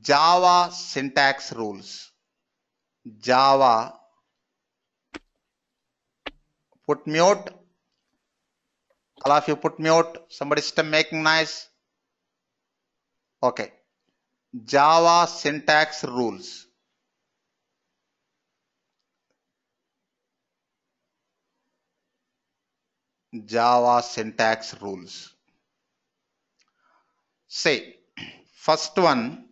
Java syntax rules. Java put mute. All of you put mute. Somebody stop making noise. Okay. Java syntax rules. Java syntax rules. Say, first one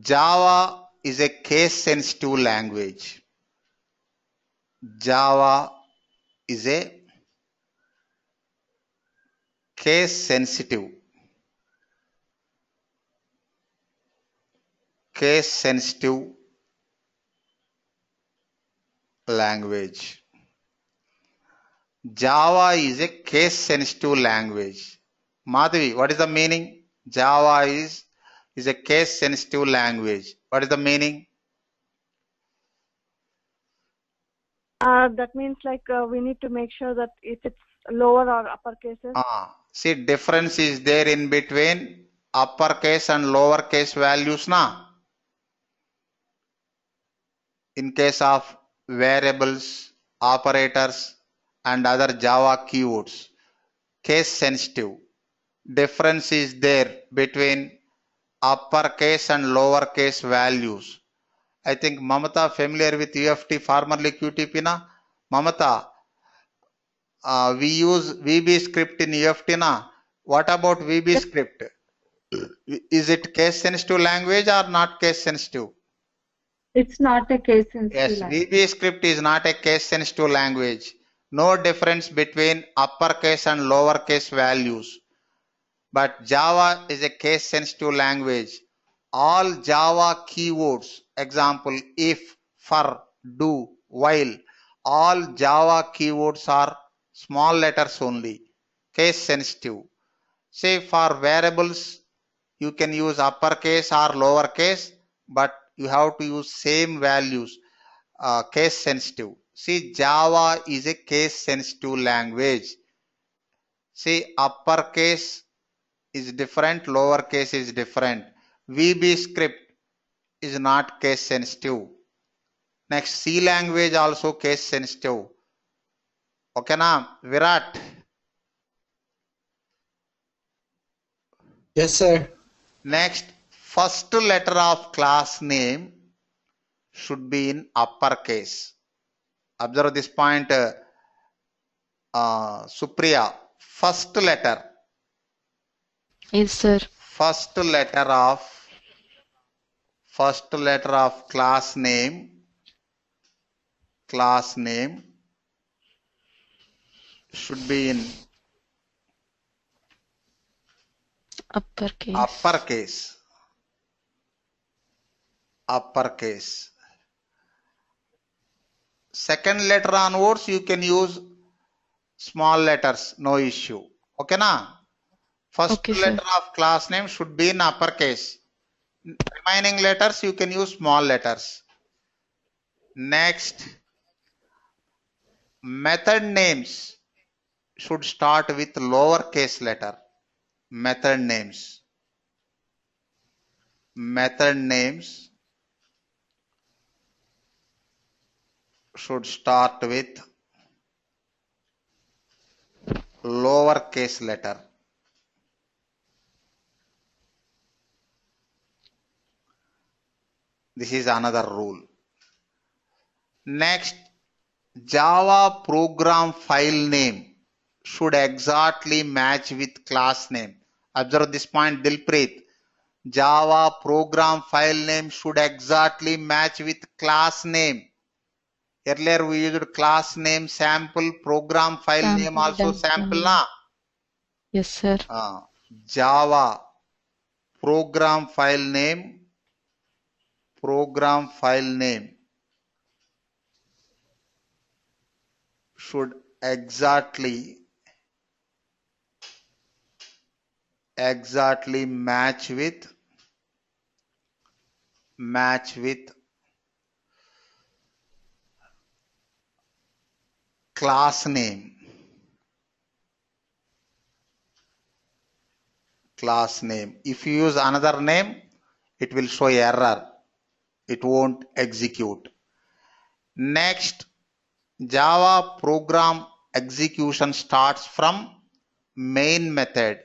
Java is a case-sensitive language. Java is a case-sensitive case-sensitive language. Java is a case-sensitive language. Madhavi, what is the meaning? Java is is a case sensitive language. What is the meaning? Uh, that means like uh, we need to make sure that if it's lower or upper cases. Ah, see difference is there in between upper case and lower case values na. In case of variables, operators and other Java keywords, case sensitive difference is there between Upper case and lower case values. I think Mamata familiar with UFT formerly QTP na? Mamata, uh, we use VB script in UFT na? What about VB script? Is it case sensitive language or not case sensitive? It's not a case sensitive. Yes, language. VB script is not a case sensitive language. No difference between upper case and lower case values but Java is a case sensitive language. All Java keywords, example if, for, do, while, all Java keywords are small letters only, case sensitive. Say for variables, you can use uppercase or lowercase, but you have to use same values, uh, case sensitive. See, Java is a case sensitive language. See, uppercase is different, lowercase is different. VB script is not case sensitive. Next, C language also case sensitive. Okay, now Virat. Yes, sir. Next, first letter of class name should be in uppercase. Observe this point, uh, uh, Supriya. First letter Yes, sir. First letter of first letter of class name class name should be in uppercase uppercase uppercase second letter onwards you can use small letters no issue okay na First okay, letter sir. of class name should be in uppercase. Remaining letters you can use small letters. Next, method names should start with lowercase letter. Method names. Method names should start with lowercase letter This is another rule. Next, Java program file name should exactly match with class name. Observe this point, Dilpreet. Java program file name should exactly match with class name. Earlier we used class name, sample, program file sample, name also sample, na? Yes, sir. Uh, Java program file name program file name should exactly exactly match with match with class name class name if you use another name it will show error it won't execute. Next, Java program execution starts from main method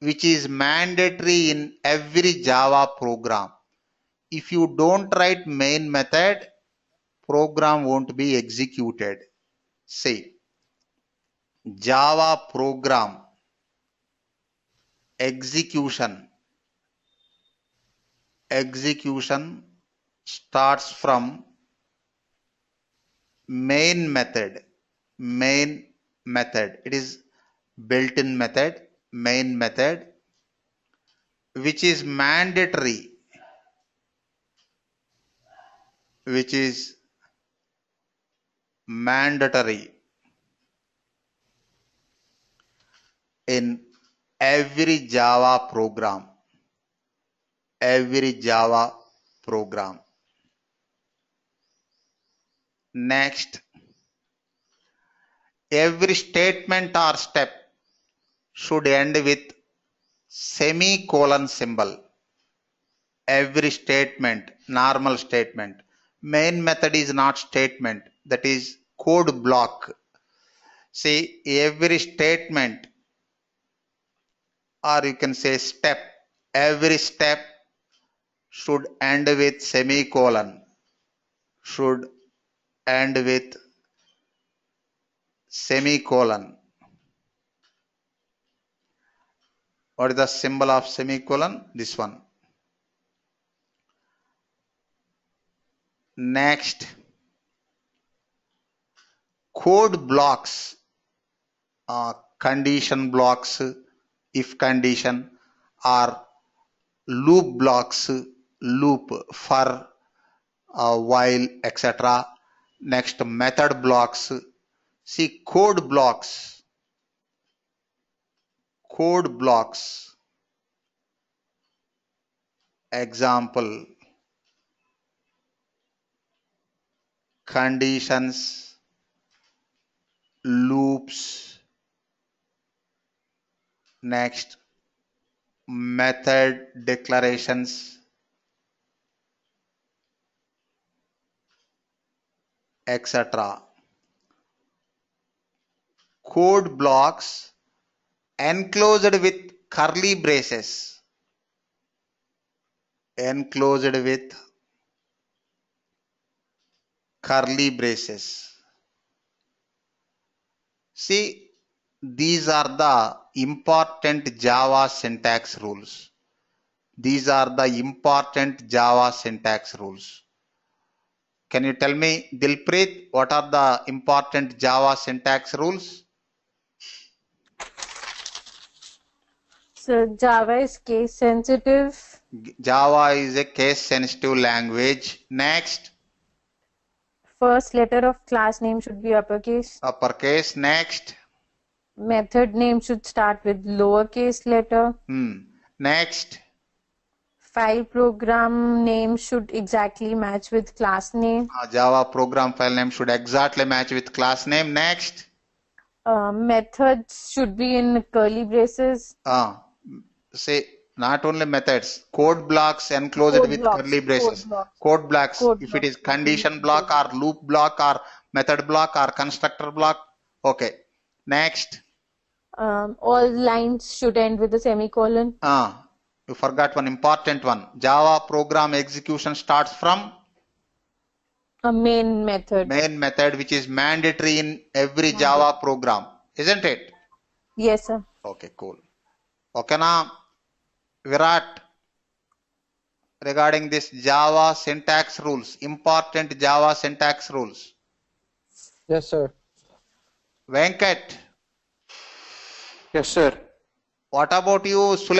which is mandatory in every Java program. If you don't write main method, program won't be executed. Say Java program execution execution starts from main method main method it is built-in method main method which is mandatory which is mandatory in every java program every java program Next, every statement or step should end with semicolon symbol. Every statement, normal statement. Main method is not statement, that is code block. See, every statement or you can say step, every step should end with semicolon, should and with semicolon. What is the symbol of semicolon? This one. Next, code blocks, uh, condition blocks, if condition, are loop blocks, loop for, uh, while, etc Next method blocks. See code blocks. Code blocks. Example. Conditions. Loops. Next method declarations etc. Code blocks enclosed with curly braces. Enclosed with curly braces. See, these are the important Java syntax rules. These are the important Java syntax rules. Can you tell me, Dilpreet, what are the important Java syntax rules? So Java is case sensitive. Java is a case sensitive language. Next. First letter of class name should be uppercase. Uppercase. Next. Method name should start with lowercase letter. Hmm. Next file program name should exactly match with class name. Uh, Java program file name should exactly match with class name. Next. Uh, methods should be in curly braces. Uh, say not only methods, code blocks enclosed code with blocks, curly braces. Code blocks. Code blocks code if blocks. it is condition block or loop block or method block or constructor block. Okay. Next. Um, all lines should end with a semicolon. Ah, you forgot one important one java program execution starts from a main method main method which is mandatory in every java program isn't it yes sir okay cool okay now virat regarding this java syntax rules important java syntax rules yes sir venkat yes sir what about you Sule